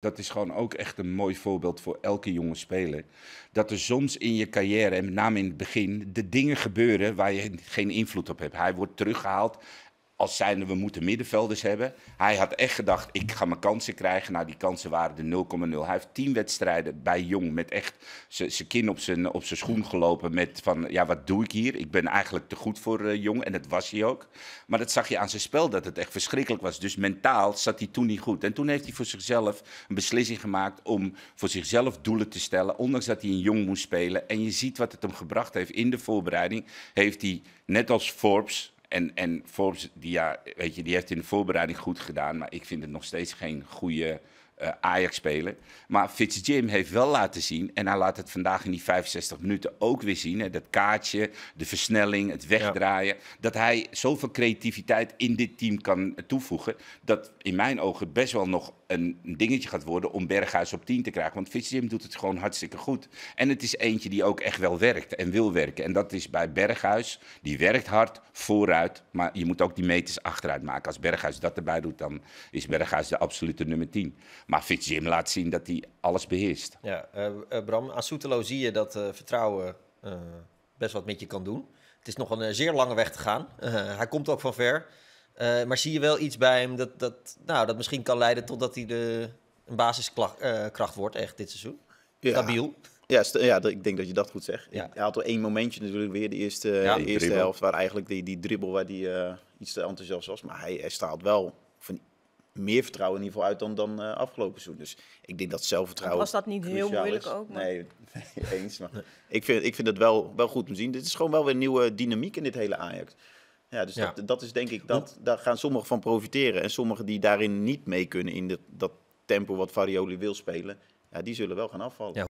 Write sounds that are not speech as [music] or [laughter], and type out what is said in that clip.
dat is gewoon ook echt een mooi voorbeeld voor elke jonge speler. Dat er soms in je carrière, en met name in het begin, de dingen gebeuren waar je geen invloed op hebt. Hij wordt teruggehaald als zijnde we moeten middenvelders hebben. Hij had echt gedacht, ik ga mijn kansen krijgen. Nou, die kansen waren de 0,0. Hij heeft tien wedstrijden bij Jong met echt zijn kin op zijn op schoen gelopen. Met van, ja, wat doe ik hier? Ik ben eigenlijk te goed voor eh, Jong. En dat was hij ook. Maar dat zag je aan zijn spel, dat het echt verschrikkelijk was. Dus mentaal zat hij toen niet goed. En toen heeft hij voor zichzelf een beslissing gemaakt om voor zichzelf doelen te stellen. Ondanks dat hij in Jong moest spelen. En je ziet wat het hem gebracht heeft. In de voorbereiding heeft hij, net als Forbes en, en Forbes, die, ja, weet je, die heeft in de voorbereiding goed gedaan. Maar ik vind het nog steeds geen goede eh, Ajax-speler. Maar Fitzjim heeft wel laten zien, en hij laat het vandaag in die 65 minuten ook weer zien... Hè, dat kaartje, de versnelling, het wegdraaien... dat hij zoveel creativiteit in dit team kan toevoegen... dat in mijn ogen best wel nog een dingetje gaat worden om Berghuis op 10 te krijgen. Want Fitzjim doet het gewoon hartstikke goed. En het is eentje die ook echt wel werkt en wil werken. En dat is bij Berghuis. Die werkt hard vooruit, maar je moet ook die meters achteruit maken. Als Berghuis dat erbij doet, dan is Berghuis de absolute nummer 10. Maar Fitzjim laat zien dat hij alles beheerst. Ja, eh, eh, Bram, aan Soetelo zie je dat eh, vertrouwen best wat met je kan doen. Het is nog een zeer lange weg te gaan. [laughs] hij komt ook van ver. Eh, maar zie je wel iets bij hem dat, dat, nou, dat misschien kan leiden totdat hij de, een basiskracht eh, wordt, echt dit seizoen? Ja. Stabiel. Ja, ja, ik denk dat je dat goed zegt. Hij had al één momentje natuurlijk weer, de eerste, de eerste helft, waar eigenlijk die, die dribbel waar die, eh, iets te enthousiast was. Maar hij, hij straalt wel van meer vertrouwen in ieder geval uit dan, dan afgelopen seizoen. Dus ik denk dat zelfvertrouwen. Was dat niet heel moeilijk ook? Maar... Nee, [laughs] eens. Maar ik, vind, ik vind het wel, wel goed om te zien. Dit is gewoon wel weer een nieuwe dynamiek in dit hele Ajax. Ja, dus Dat, dat is denk ik, dat, daar gaan sommigen van profiteren. En sommigen die daarin niet mee kunnen in dat tempo wat Varioli wil spelen, ja, die zullen wel gaan afvallen. Ja,